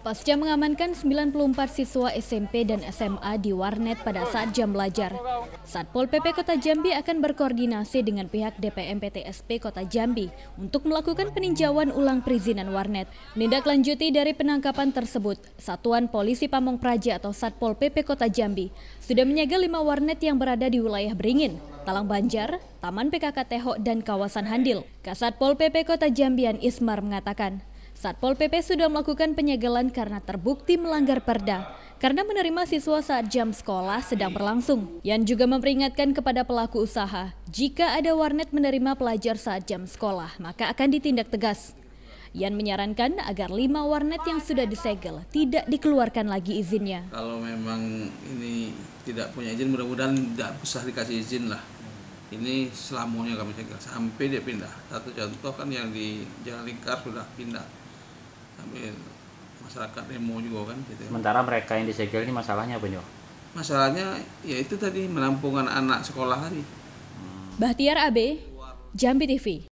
Pasca mengamankan 94 siswa SMP dan SMA di warnet pada saat jam belajar, Satpol PP Kota Jambi akan berkoordinasi dengan pihak DPM PTSP Kota Jambi untuk melakukan peninjauan ulang perizinan warnet. Menindaklanjuti dari penangkapan tersebut, Satuan Polisi Pamong Praja atau Satpol PP Kota Jambi sudah menyegel lima warnet yang berada di wilayah Beringin, Talang Banjar, Taman PKK Tehok, dan kawasan Handil. Kasatpol PP Kota Jambian Ismar mengatakan, Satpol PP sudah melakukan penyegelan karena terbukti melanggar perda karena menerima siswa saat jam sekolah sedang berlangsung. Yan juga memperingatkan kepada pelaku usaha, jika ada warnet menerima pelajar saat jam sekolah, maka akan ditindak tegas. Yan menyarankan agar lima warnet yang sudah disegel tidak dikeluarkan lagi izinnya. Kalau memang ini tidak punya izin, mudah-mudahan tidak usah dikasih izin lah ini selamanya kami segel sampai dia pindah satu contoh kan yang di jalan lingkar sudah pindah sampai ya, masyarakat demo juga kan gitu. Ya. Sementara mereka yang disegel ini masalahnya apa nyok? Masalahnya ya itu tadi menampung anak sekolah hari. Bahtiar AB, Jambi TV.